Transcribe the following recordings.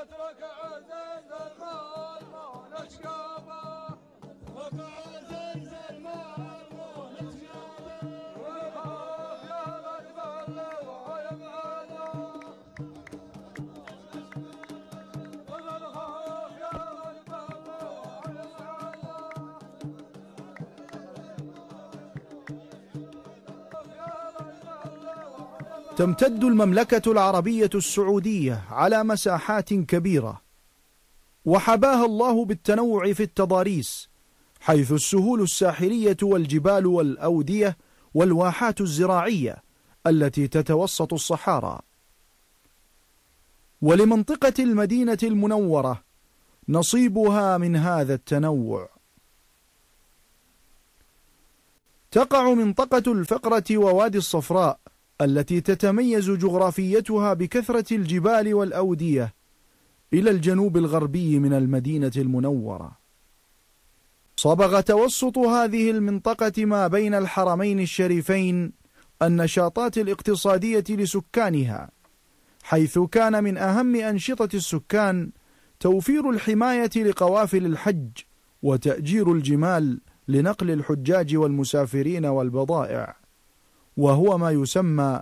اترك عزيز المال ما نشكابه وكعز تمتد المملكة العربية السعودية على مساحات كبيرة وحباها الله بالتنوع في التضاريس حيث السهول الساحلية والجبال والأودية والواحات الزراعية التي تتوسط الصحارى ولمنطقة المدينة المنورة نصيبها من هذا التنوع تقع منطقة الفقرة ووادي الصفراء التي تتميز جغرافيتها بكثرة الجبال والأودية إلى الجنوب الغربي من المدينة المنورة صبغ توسط هذه المنطقة ما بين الحرمين الشريفين النشاطات الاقتصادية لسكانها حيث كان من أهم أنشطة السكان توفير الحماية لقوافل الحج وتأجير الجمال لنقل الحجاج والمسافرين والبضائع وهو ما يسمى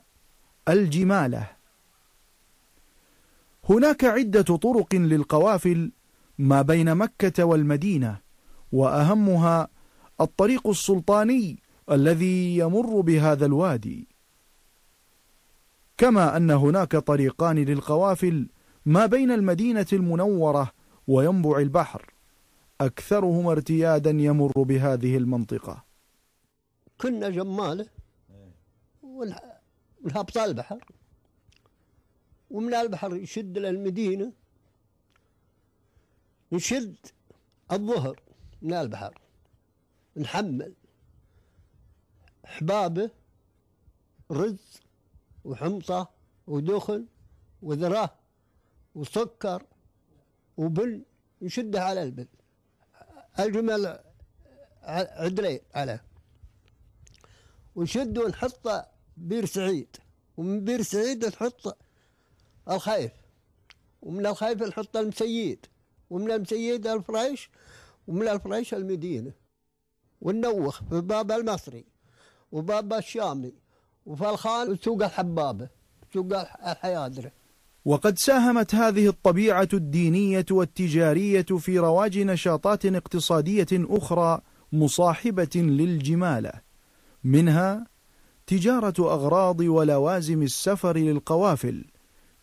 الجمالة هناك عدة طرق للقوافل ما بين مكة والمدينة وأهمها الطريق السلطاني الذي يمر بهذا الوادي كما أن هناك طريقان للقوافل ما بين المدينة المنورة وينبع البحر أكثرهما ارتيادا يمر بهذه المنطقة كنا جمالة والهبطة البحر ومن البحر يشد للمدينة نشد الظهر من البحر نحمل حبابه رز وحمصة ودخن وذرة وسكر وبن نشده على البن الجمل عدلين عليه ونشد ونحطه بير سعيد ومن بير سعيد تحط الخيف ومن الخيف نحط المسيد ومن المسيد الفريش ومن الفريش المدينة ونوخ في باب المصري وباب الشامي وفرخان وسوق الحبابة سوق الحيادرة وقد ساهمت هذه الطبيعة الدينية والتجارية في رواج نشاطات اقتصادية أخرى مصاحبة للجمالة منها تجارة أغراض ولوازم السفر للقوافل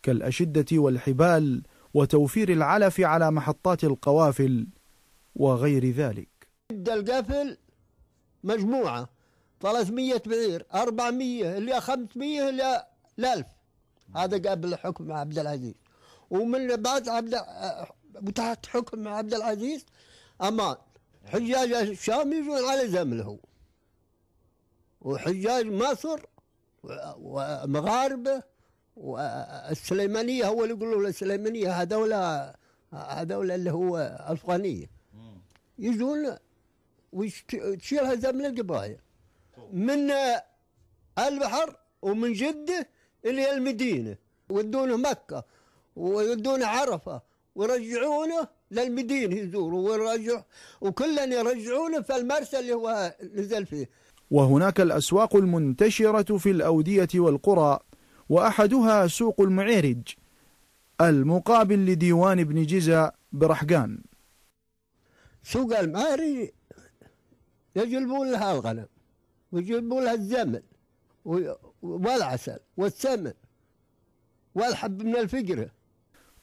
كالأشدة والحبال وتوفير العلف على محطات القوافل وغير ذلك القفل مجموعة 300 بعير 400 إلى 500 إلى 1000 هذا قبل حكم عبد العزيز ومن بعد عبد وتحت حكم عبد العزيز أمان حجاج الشام يجون على زمله وحجاج مصر ومغاربه والسليمانيه هو اللي يقولوا السليمانيه هذول هذول اللي هو افغانيه يجون وتشيلها من القبائل من البحر ومن جده الى المدينه ودونه مكه ويودونه عرفه ويرجعونه للمدينه يزوروا ويرجع وكلن يرجعونه في المرسى اللي هو نزل فيه وهناك الأسواق المنتشرة في الأودية والقرى وأحدها سوق المعيرج المقابل لديوان ابن جزا برحقان سوق المعيرج يجلبون لها الغنم ويجلبون لها الزمن والعسل والسمن والحب من الفجرة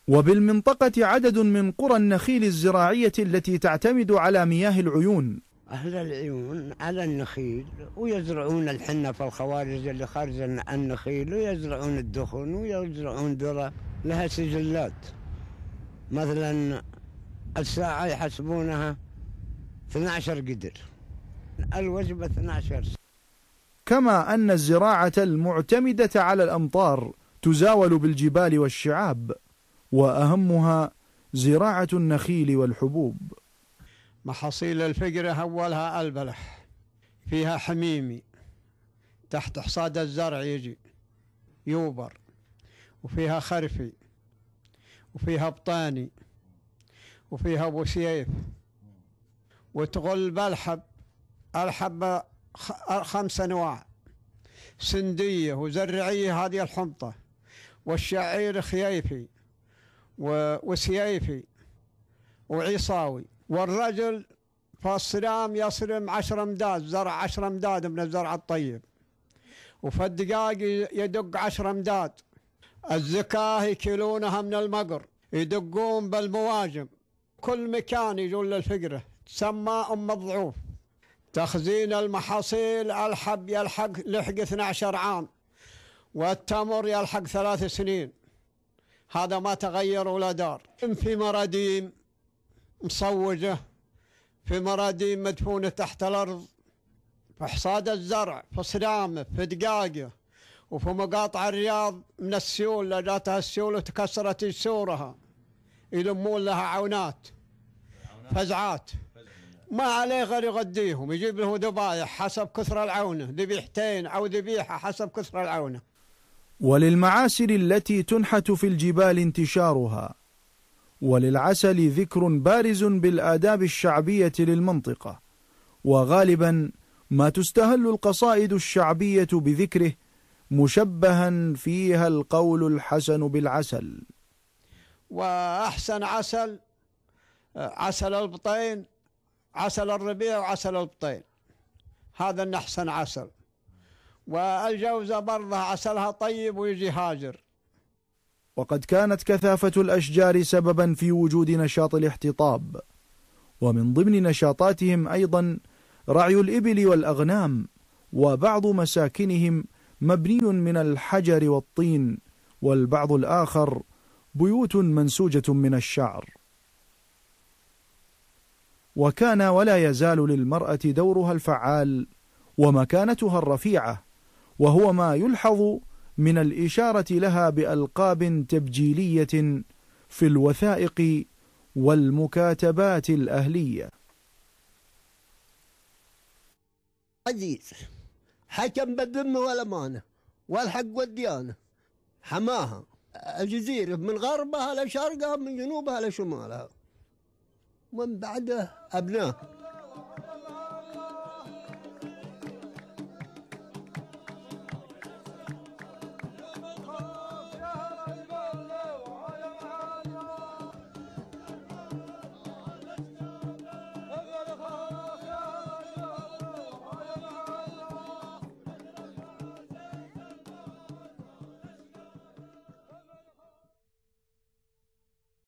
وبالمنطقة عدد من قرى النخيل الزراعية التي تعتمد على مياه العيون أهل العيون على النخيل ويزرعون الحنة في الخوارج اللي خارج النخيل ويزرعون الدخن ويزرعون ذرة لها سجلات مثلا الساعة يحسبونها 12 قدر الوجبة 12 ساعة كما أن الزراعة المعتمدة على الأمطار تزاول بالجبال والشعاب وأهمها زراعة النخيل والحبوب محاصيل الفقرة أولها البلح فيها حميمي تحت حصاد الزرع يجي يوبر وفيها خرفي وفيها بطاني وفيها أبو سيف وتغل بالحب الحب خمس أنواع سندية وزرعية هذه الحمطة والشعير خييفي وسييفي وعصاوي والرجل فالصنام يصرم عشر امداد زرع عشر امداد من الزرع الطيب وفالدقاق يدق عشر امداد الزكاة يكيلونها من المقر يدقون بالمواجم كل مكان يجون للفقرة تسمى أم الضعوف تخزين المحاصيل الحب يلحق لحق 12 عام والتمر يلحق ثلاث سنين هذا ما تغير ولا دار في مراديم مصوجة في مراديم مدفونة تحت الأرض في حصاد الزرع في صدامه في دقاقه وفي مقاطع الرياض من السيول جاتها السيول وتكسرت سورها يلمون لها عونات فزعات ما عليه غير يغديهم يجيب له ذبايح حسب كثر العونة ذبيحتين أو ذبيحة حسب كثر العونة وللمعاسر التي تنحت في الجبال انتشارها وللعسل ذكر بارز بالآداب الشعبية للمنطقة وغالبا ما تستهل القصائد الشعبية بذكره مشبها فيها القول الحسن بالعسل وأحسن عسل عسل البطين عسل الربيع وعسل البطين هذا أحسن عسل والجوزة برضه عسلها طيب ويجي هاجر وقد كانت كثافة الأشجار سببا في وجود نشاط الاحتطاب ومن ضمن نشاطاتهم أيضا رعي الإبل والأغنام وبعض مساكنهم مبني من الحجر والطين والبعض الآخر بيوت منسوجة من الشعر وكان ولا يزال للمرأة دورها الفعال ومكانتها الرفيعة وهو ما يلحظ من الإشارة لها بألقاب تبجيلية في الوثائق والمكاتبات الأهلية عزيز حكم بالذمة والأمانة والحق والديانة حماها الجزيرة من غربها لشرقها من جنوبها لشمالها ومن بعده أبناها